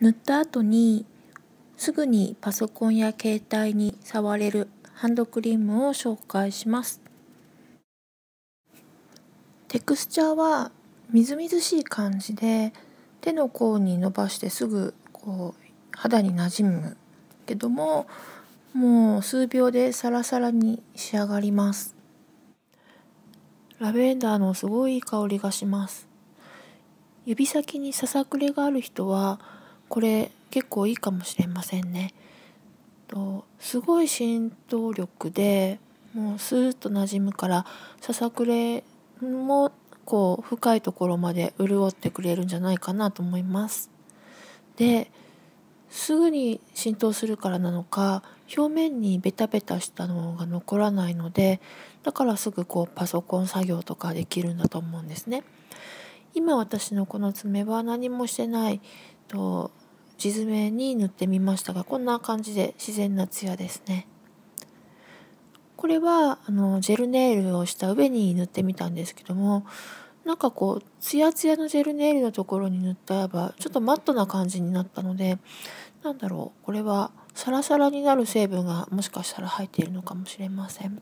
塗った後にすぐにパソコンや携帯に触れるハンドクリームを紹介しますテクスチャーはみずみずしい感じで手の甲に伸ばしてすぐこう肌になじむけどももう数秒でサラサラに仕上がりますラベンダーのすごい香りがします指先にささくれがある人はこれ結構いいかもしれませんね。とすごい浸透力でもうスーッとなじむからささくれもこう深いところまで潤ってくれるんじゃないかなと思います。ですぐに浸透するからなのか表面にベタベタしたのが残らないのでだからすぐこうパソコン作業とかできるんだと思うんですね。今私のこの爪は何もしてないと地爪に塗ってみましたがこんな感じで自然なツヤですね。これはあのジェルネイルをした上に塗ってみたんですけどもなんかこうツヤツヤのジェルネイルのところに塗ったらちょっとマットな感じになったのでなんだろうこれはサラサラになる成分がもしかしたら入っているのかもしれません。